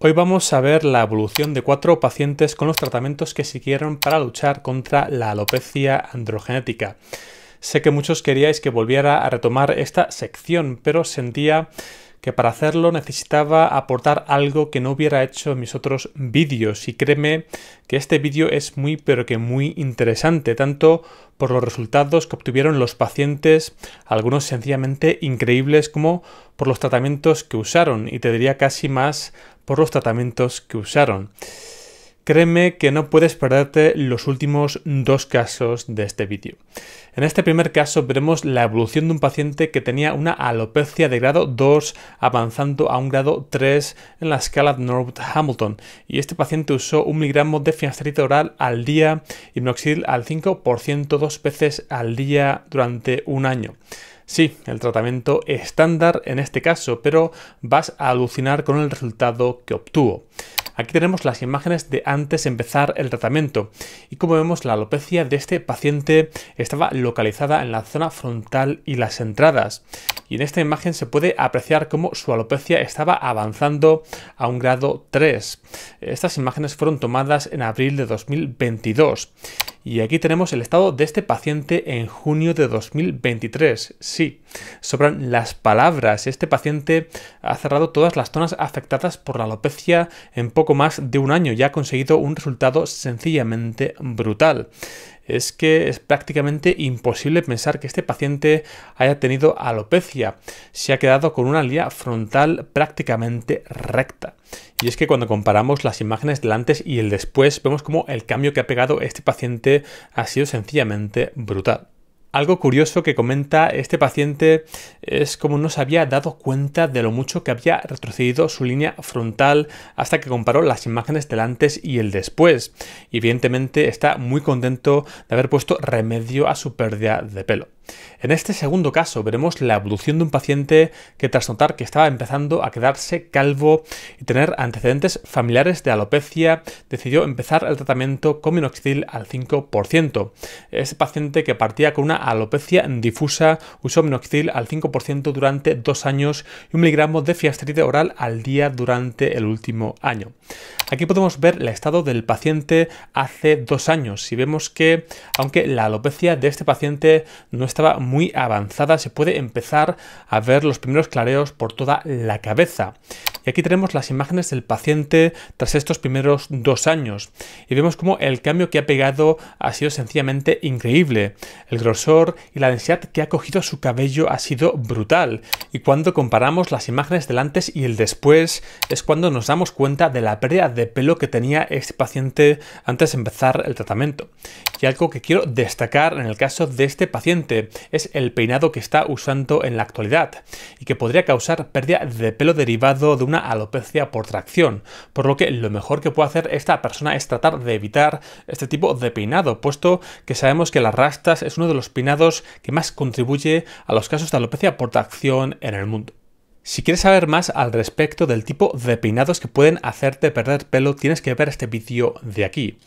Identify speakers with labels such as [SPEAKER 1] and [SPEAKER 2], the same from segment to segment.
[SPEAKER 1] Hoy vamos a ver la evolución de cuatro pacientes con los tratamientos que siguieron para luchar contra la alopecia androgenética. Sé que muchos queríais que volviera a retomar esta sección, pero sentía que para hacerlo necesitaba aportar algo que no hubiera hecho en mis otros vídeos y créeme que este vídeo es muy pero que muy interesante, tanto por los resultados que obtuvieron los pacientes, algunos sencillamente increíbles, como por los tratamientos que usaron y te diría casi más por los tratamientos que usaron. Créeme que no puedes perderte los últimos dos casos de este vídeo. En este primer caso veremos la evolución de un paciente que tenía una alopecia de grado 2 avanzando a un grado 3 en la escala de hamilton y este paciente usó un miligramo de finasterida oral al día y minoxidil al 5% dos veces al día durante un año. Sí, el tratamiento estándar en este caso, pero vas a alucinar con el resultado que obtuvo. Aquí tenemos las imágenes de antes de empezar el tratamiento y como vemos la alopecia de este paciente estaba localizada en la zona frontal y las entradas. Y en esta imagen se puede apreciar cómo su alopecia estaba avanzando a un grado 3. Estas imágenes fueron tomadas en abril de 2022. Y aquí tenemos el estado de este paciente en junio de 2023. Sí, sobran las palabras. Este paciente ha cerrado todas las zonas afectadas por la alopecia en poco más de un año y ha conseguido un resultado sencillamente brutal es que es prácticamente imposible pensar que este paciente haya tenido alopecia. Se ha quedado con una línea frontal prácticamente recta. Y es que cuando comparamos las imágenes del antes y el después, vemos como el cambio que ha pegado este paciente ha sido sencillamente brutal. Algo curioso que comenta este paciente es como no se había dado cuenta de lo mucho que había retrocedido su línea frontal hasta que comparó las imágenes del antes y el después. Y evidentemente está muy contento de haber puesto remedio a su pérdida de pelo. En este segundo caso veremos la evolución de un paciente que tras notar que estaba empezando a quedarse calvo y tener antecedentes familiares de alopecia, decidió empezar el tratamiento con minoxidil al 5%. Este paciente que partía con una alopecia difusa usó minoxidil al 5% durante dos años y un miligramo de fiasteride oral al día durante el último año. Aquí podemos ver el estado del paciente hace dos años y vemos que aunque la alopecia de este paciente no está estaba muy avanzada, se puede empezar a ver los primeros clareos por toda la cabeza. Y aquí tenemos las imágenes del paciente tras estos primeros dos años. Y vemos cómo el cambio que ha pegado ha sido sencillamente increíble. El grosor y la densidad que ha cogido su cabello ha sido brutal. Y cuando comparamos las imágenes del antes y el después, es cuando nos damos cuenta de la pérdida de pelo que tenía este paciente antes de empezar el tratamiento. Y algo que quiero destacar en el caso de este paciente es el peinado que está usando en la actualidad y que podría causar pérdida de pelo derivado de una alopecia por tracción, por lo que lo mejor que puede hacer esta persona es tratar de evitar este tipo de peinado, puesto que sabemos que las rastas es uno de los peinados que más contribuye a los casos de alopecia por tracción en el mundo. Si quieres saber más al respecto del tipo de peinados que pueden hacerte perder pelo, tienes que ver este vídeo de aquí.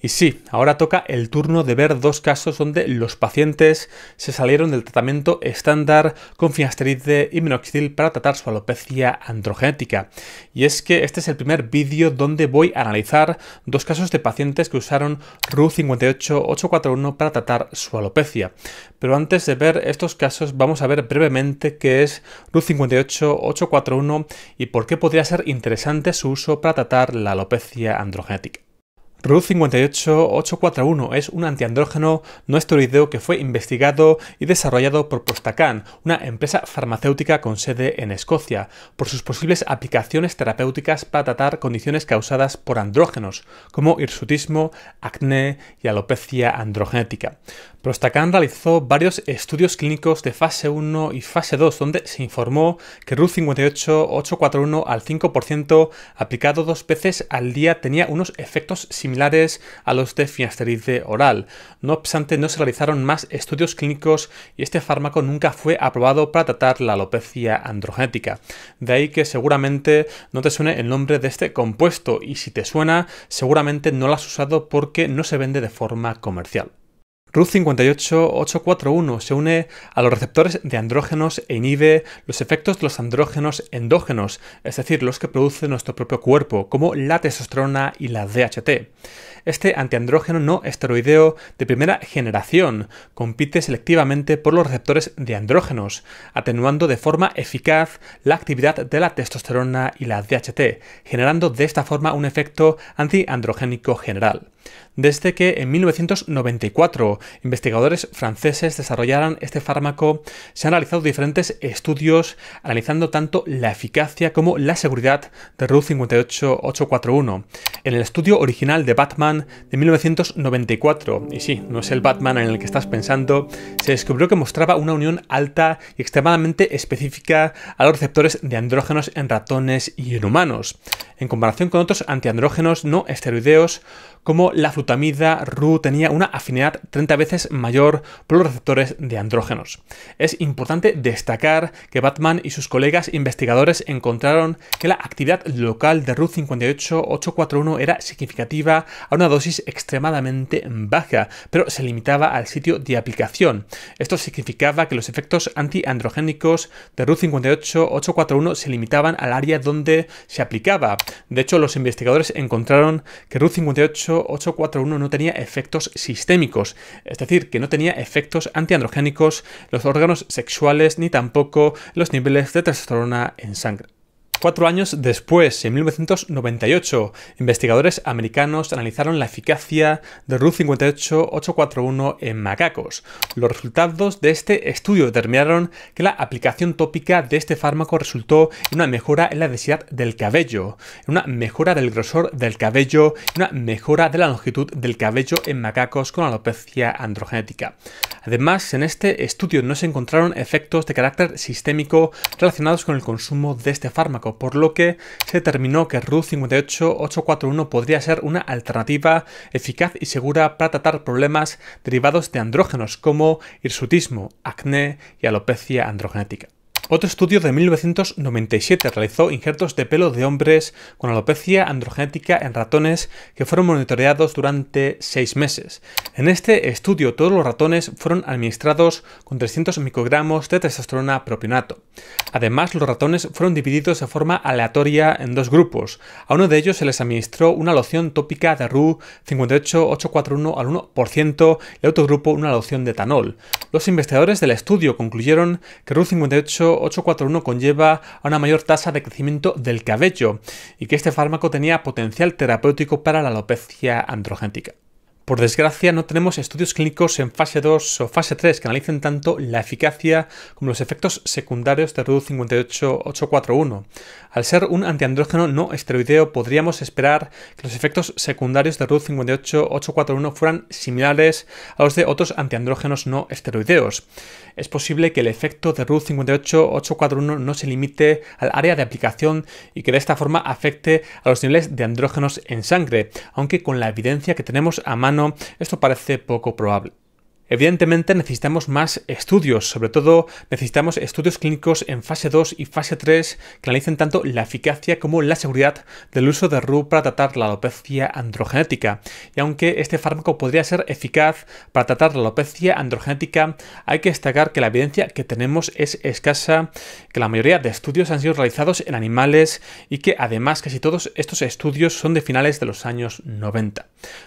[SPEAKER 1] Y sí, ahora toca el turno de ver dos casos donde los pacientes se salieron del tratamiento estándar con finasteride y minoxidil para tratar su alopecia androgénica. Y es que este es el primer vídeo donde voy a analizar dos casos de pacientes que usaron RU58841 para tratar su alopecia. Pero antes de ver estos casos vamos a ver brevemente qué es RU58841 y por qué podría ser interesante su uso para tratar la alopecia androgénica. RUD58841 es un antiandrógeno no esteroideo que fue investigado y desarrollado por Prostacan, una empresa farmacéutica con sede en Escocia, por sus posibles aplicaciones terapéuticas para tratar condiciones causadas por andrógenos, como hirsutismo, acné y alopecia androgenética. Prostacan realizó varios estudios clínicos de fase 1 y fase 2, donde se informó que RUD58841 al 5% aplicado dos veces al día tenía unos efectos similares similares a los de finasteride oral. No obstante, no se realizaron más estudios clínicos y este fármaco nunca fue aprobado para tratar la alopecia androgenética. De ahí que seguramente no te suene el nombre de este compuesto y si te suena, seguramente no lo has usado porque no se vende de forma comercial. RUT58841 se une a los receptores de andrógenos e inhibe los efectos de los andrógenos endógenos, es decir, los que produce nuestro propio cuerpo, como la testosterona y la DHT. Este antiandrógeno no esteroideo de primera generación compite selectivamente por los receptores de andrógenos, atenuando de forma eficaz la actividad de la testosterona y la DHT, generando de esta forma un efecto antiandrogénico general desde que en 1994 investigadores franceses desarrollaran este fármaco, se han realizado diferentes estudios analizando tanto la eficacia como la seguridad de RU 58841. En el estudio original de Batman de 1994, y sí, no es el Batman en el que estás pensando, se descubrió que mostraba una unión alta y extremadamente específica a los receptores de andrógenos en ratones y en humanos, en comparación con otros antiandrógenos no esteroideos como la flutamida RU tenía una afinidad 30 veces mayor por los receptores de andrógenos. Es importante destacar que Batman y sus colegas investigadores encontraron que la actividad local de RU 58841 era significativa a una dosis extremadamente baja, pero se limitaba al sitio de aplicación. Esto significaba que los efectos antiandrogénicos de RU 58841 se limitaban al área donde se aplicaba. De hecho, los investigadores encontraron que RU 58 841 no tenía efectos sistémicos, es decir, que no tenía efectos antiandrogénicos, los órganos sexuales ni tampoco los niveles de testosterona en sangre. Cuatro años después, en 1998, investigadores americanos analizaron la eficacia de RUT 58841 en macacos. Los resultados de este estudio determinaron que la aplicación tópica de este fármaco resultó en una mejora en la densidad del cabello, en una mejora del grosor del cabello, en una mejora de la longitud del cabello en macacos con alopecia androgenética. Además, en este estudio no se encontraron efectos de carácter sistémico relacionados con el consumo de este fármaco, por lo que se determinó que RU58841 podría ser una alternativa eficaz y segura para tratar problemas derivados de andrógenos como hirsutismo, acné y alopecia androgenética. Otro estudio de 1997 realizó injertos de pelo de hombres con alopecia androgenética en ratones que fueron monitoreados durante seis meses. En este estudio todos los ratones fueron administrados con 300 microgramos de testosterona propionato. Además, los ratones fueron divididos de forma aleatoria en dos grupos. A uno de ellos se les administró una loción tópica de RU 58841 al 1% y a otro grupo una loción de etanol. Los investigadores del estudio concluyeron que RU 58 841 conlleva a una mayor tasa de crecimiento del cabello y que este fármaco tenía potencial terapéutico para la alopecia androgénica. Por desgracia, no tenemos estudios clínicos en fase 2 o fase 3 que analicen tanto la eficacia como los efectos secundarios de RU58841. Al ser un antiandrógeno no esteroideo, podríamos esperar que los efectos secundarios de RU58841 fueran similares a los de otros antiandrógenos no esteroideos. Es posible que el efecto de RU58841 no se limite al área de aplicación y que de esta forma afecte a los niveles de andrógenos en sangre, aunque con la evidencia que tenemos a mano esto parece poco probable. Evidentemente necesitamos más estudios, sobre todo necesitamos estudios clínicos en fase 2 y fase 3 que analicen tanto la eficacia como la seguridad del uso de RU para tratar la alopecia androgenética. Y aunque este fármaco podría ser eficaz para tratar la alopecia androgenética, hay que destacar que la evidencia que tenemos es escasa, que la mayoría de estudios han sido realizados en animales y que además casi todos estos estudios son de finales de los años 90.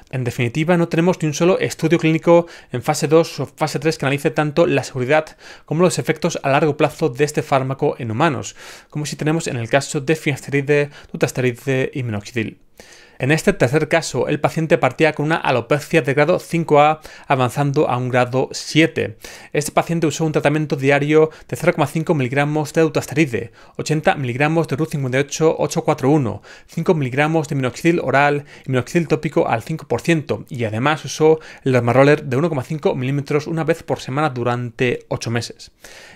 [SPEAKER 1] En definitiva, no tenemos ni un solo estudio clínico en fase o fase 3 que analice tanto la seguridad como los efectos a largo plazo de este fármaco en humanos, como si tenemos en el caso de finasteride, dutasteride y minoxidil. En este tercer caso, el paciente partía con una alopecia de grado 5A avanzando a un grado 7. Este paciente usó un tratamiento diario de 0,5 miligramos de eutasteride, 80 miligramos de ru 58841 5 miligramos de minoxidil oral y minoxidil tópico al 5% y además usó el dermaroller de 1,5 milímetros una vez por semana durante 8 meses.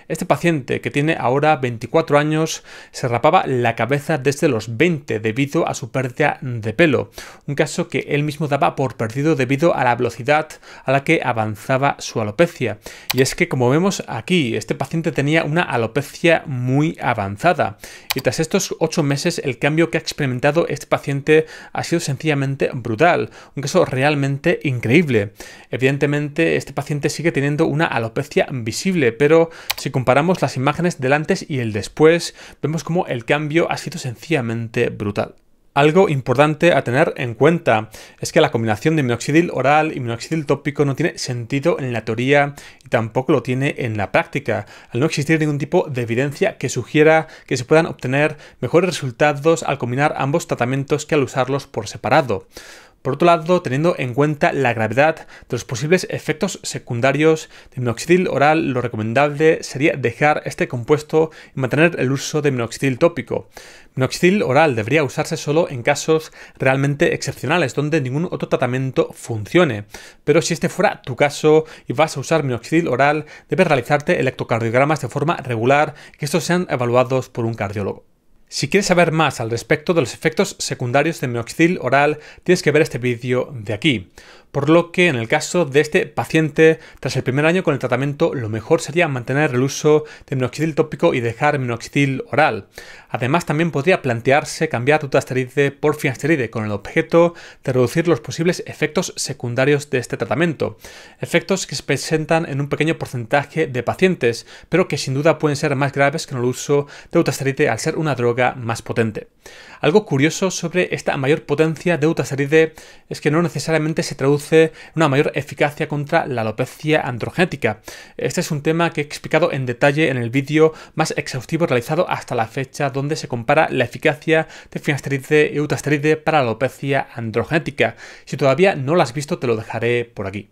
[SPEAKER 1] Este paciente, que tiene ahora 24 años, se rapaba la cabeza desde los 20 debido a su pérdida de pelo, un caso que él mismo daba por perdido debido a la velocidad a la que avanzaba su alopecia. Y es que, como vemos aquí, este paciente tenía una alopecia muy avanzada. Y tras estos 8 meses, el cambio que ha experimentado este paciente ha sido sencillamente brutal, un caso realmente increíble. Evidentemente, este paciente sigue teniendo una alopecia visible, pero si comparamos las imágenes del antes y el después, vemos cómo el cambio ha sido sencillamente brutal. Algo importante a tener en cuenta es que la combinación de minoxidil oral y minoxidil tópico no tiene sentido en la teoría y tampoco lo tiene en la práctica, al no existir ningún tipo de evidencia que sugiera que se puedan obtener mejores resultados al combinar ambos tratamientos que al usarlos por separado. Por otro lado, teniendo en cuenta la gravedad de los posibles efectos secundarios de minoxidil oral, lo recomendable sería dejar este compuesto y mantener el uso de minoxidil tópico. Minoxidil oral debería usarse solo en casos realmente excepcionales, donde ningún otro tratamiento funcione. Pero si este fuera tu caso y vas a usar minoxidil oral, debes realizarte electrocardiogramas de forma regular, que estos sean evaluados por un cardiólogo. Si quieres saber más al respecto de los efectos secundarios del minoxidil oral, tienes que ver este vídeo de aquí. Por lo que en el caso de este paciente, tras el primer año con el tratamiento, lo mejor sería mantener el uso de minoxidil tópico y dejar minoxidil oral. Además, también podría plantearse cambiar tutasteride por finasteride con el objeto de reducir los posibles efectos secundarios de este tratamiento. Efectos que se presentan en un pequeño porcentaje de pacientes, pero que sin duda pueden ser más graves que en el uso de utasteride al ser una droga más potente. Algo curioso sobre esta mayor potencia de utasteride es que no necesariamente se traduce una mayor eficacia contra la alopecia androgénica. Este es un tema que he explicado en detalle en el vídeo más exhaustivo realizado hasta la fecha donde se compara la eficacia de finasteride y eutasteride para la alopecia androgenética. Si todavía no lo has visto te lo dejaré por aquí.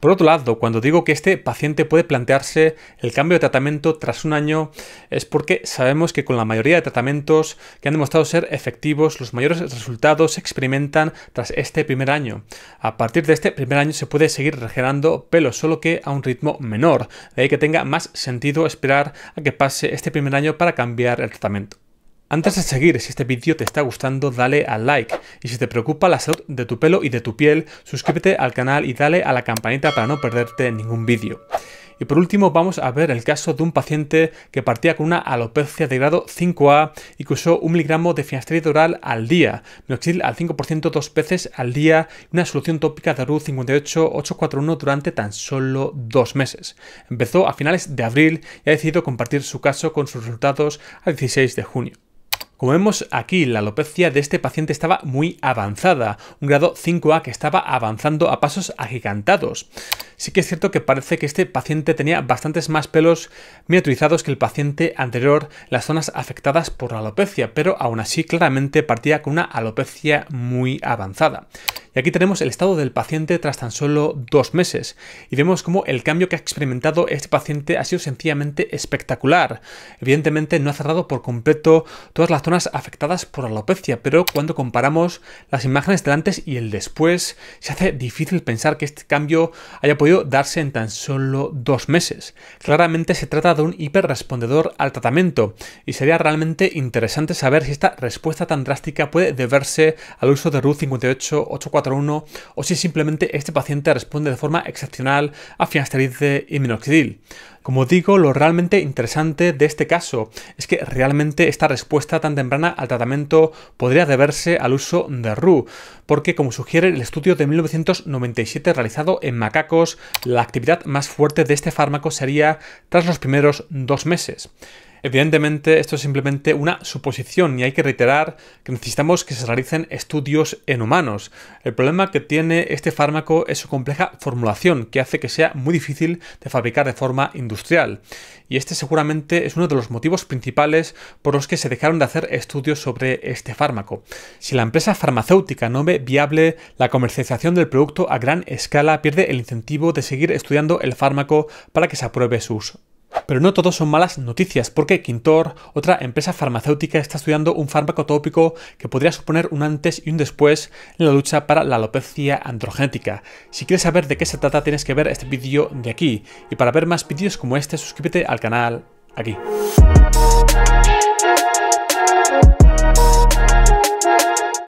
[SPEAKER 1] Por otro lado, cuando digo que este paciente puede plantearse el cambio de tratamiento tras un año, es porque sabemos que con la mayoría de tratamientos que han demostrado ser efectivos, los mayores resultados se experimentan tras este primer año. A partir de este primer año se puede seguir regenerando pelo, solo que a un ritmo menor, de ahí que tenga más sentido esperar a que pase este primer año para cambiar el tratamiento. Antes de seguir, si este vídeo te está gustando, dale al like. Y si te preocupa la salud de tu pelo y de tu piel, suscríbete al canal y dale a la campanita para no perderte ningún vídeo. Y por último vamos a ver el caso de un paciente que partía con una alopecia de grado 5A y que usó un miligramo de finasteride oral al día, minoxidil al 5% dos veces al día y una solución tópica de RU 58841 durante tan solo dos meses. Empezó a finales de abril y ha decidido compartir su caso con sus resultados a 16 de junio. Como vemos aquí, la alopecia de este paciente estaba muy avanzada, un grado 5A que estaba avanzando a pasos agigantados. Sí que es cierto que parece que este paciente tenía bastantes más pelos miniaturizados que el paciente anterior, las zonas afectadas por la alopecia, pero aún así claramente partía con una alopecia muy avanzada. Y aquí tenemos el estado del paciente tras tan solo dos meses. Y vemos cómo el cambio que ha experimentado este paciente ha sido sencillamente espectacular. Evidentemente no ha cerrado por completo todas las zonas afectadas por alopecia, pero cuando comparamos las imágenes del antes y el después, se hace difícil pensar que este cambio haya podido darse en tan solo dos meses. Claramente se trata de un hiperrespondedor al tratamiento y sería realmente interesante saber si esta respuesta tan drástica puede deberse al uso de RU 58844 o si simplemente este paciente responde de forma excepcional a finasteride y minoxidil. Como digo, lo realmente interesante de este caso es que realmente esta respuesta tan temprana al tratamiento podría deberse al uso de RU, porque como sugiere el estudio de 1997 realizado en macacos, la actividad más fuerte de este fármaco sería tras los primeros dos meses. Evidentemente, esto es simplemente una suposición y hay que reiterar que necesitamos que se realicen estudios en humanos. El problema que tiene este fármaco es su compleja formulación, que hace que sea muy difícil de fabricar de forma industrial. Y este seguramente es uno de los motivos principales por los que se dejaron de hacer estudios sobre este fármaco. Si la empresa farmacéutica no ve viable la comercialización del producto a gran escala, pierde el incentivo de seguir estudiando el fármaco para que se apruebe sus pero no todos son malas noticias, porque Quintor, otra empresa farmacéutica, está estudiando un fármaco tópico que podría suponer un antes y un después en la lucha para la alopecia androgénica. Si quieres saber de qué se trata, tienes que ver este vídeo de aquí. Y para ver más vídeos como este, suscríbete al canal aquí.